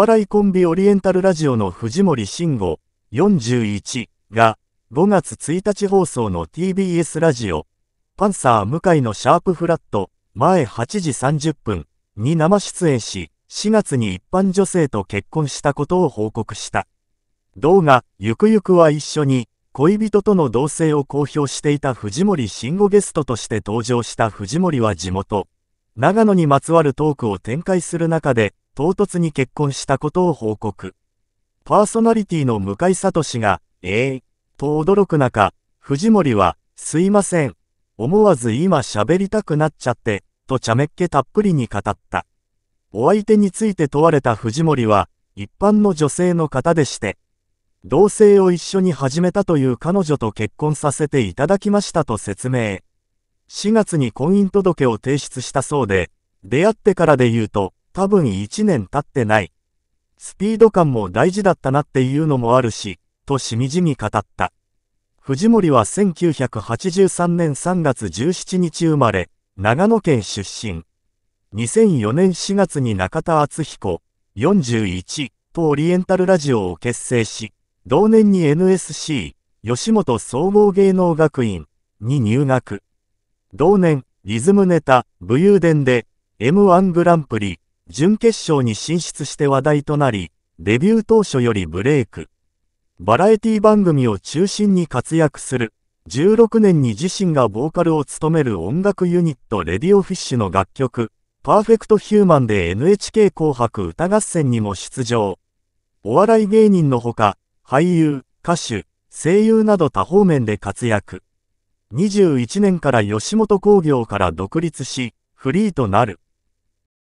笑いコンビオリエンタルラジオの藤森慎吾41が5月1日放送の TBS ラジオパンサー向井のシャープフラット前8時30分に生出演し4月に一般女性と結婚したことを報告した。動画ゆくゆくは一緒に恋人との同棲を公表していた藤森慎吾ゲストとして登場した藤森は地元長野にまつわるトークを展開する中で唐突に結婚したことを報告。パーソナリティの向井聡が、ええー、と驚く中、藤森は、すいません。思わず今喋りたくなっちゃって、と茶目っ気たっぷりに語った。お相手について問われた藤森は、一般の女性の方でして、同性を一緒に始めたという彼女と結婚させていただきましたと説明。4月に婚姻届を提出したそうで、出会ってからで言うと、多分一年経ってない。スピード感も大事だったなっていうのもあるし、としみじみ語った。藤森は1983年3月17日生まれ、長野県出身。2004年4月に中田敦彦、41とオリエンタルラジオを結成し、同年に NSC、吉本総合芸能学院に入学。同年、リズムネタ、武勇伝で、M1 グランプリ、準決勝に進出して話題となり、デビュー当初よりブレイク。バラエティ番組を中心に活躍する。16年に自身がボーカルを務める音楽ユニットレディオフィッシュの楽曲、パーフェクトヒューマンで NHK 紅白歌合戦にも出場。お笑い芸人のほか、俳優、歌手、声優など多方面で活躍。21年から吉本興業から独立し、フリーとなる。